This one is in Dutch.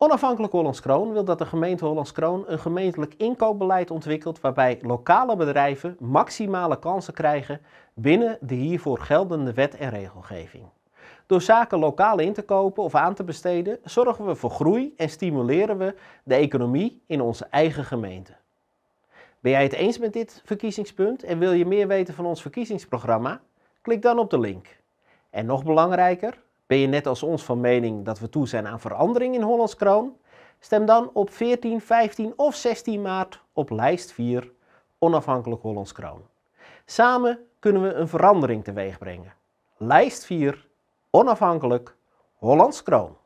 Onafhankelijk Hollands Kroon wil dat de gemeente Hollands Kroon een gemeentelijk inkoopbeleid ontwikkelt waarbij lokale bedrijven maximale kansen krijgen binnen de hiervoor geldende wet en regelgeving. Door zaken lokaal in te kopen of aan te besteden zorgen we voor groei en stimuleren we de economie in onze eigen gemeente. Ben jij het eens met dit verkiezingspunt en wil je meer weten van ons verkiezingsprogramma? Klik dan op de link. En nog belangrijker, ben je net als ons van mening dat we toe zijn aan verandering in Hollands Kroon? Stem dan op 14, 15 of 16 maart op lijst 4 Onafhankelijk Hollands Kroon. Samen kunnen we een verandering teweeg brengen. Lijst 4 Onafhankelijk Hollands Kroon.